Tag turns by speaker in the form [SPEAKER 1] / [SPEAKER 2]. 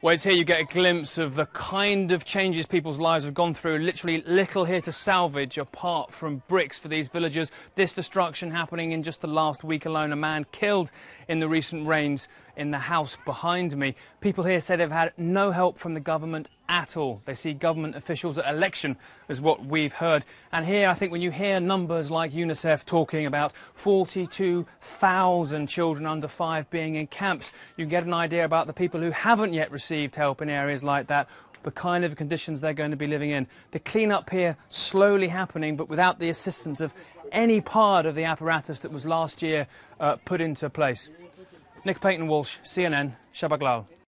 [SPEAKER 1] Whereas here you get a glimpse of the kind of changes people's lives have gone through. Literally little here to salvage apart from bricks for these villagers. This destruction happening in just the last week alone. A man killed in the recent rains in the house behind me. People here say they've had no help from the government at all. They see government officials at election, is what we've heard. And here, I think when you hear numbers like UNICEF talking about 42,000 children under five being in camps, you get an idea about the people who haven't yet received help in areas like that the kind of conditions they're going to be living in. The clean-up here slowly happening, but without the assistance of any part of the apparatus that was last year uh, put into place. Nick Payton Walsh, CNN, Shabaglal.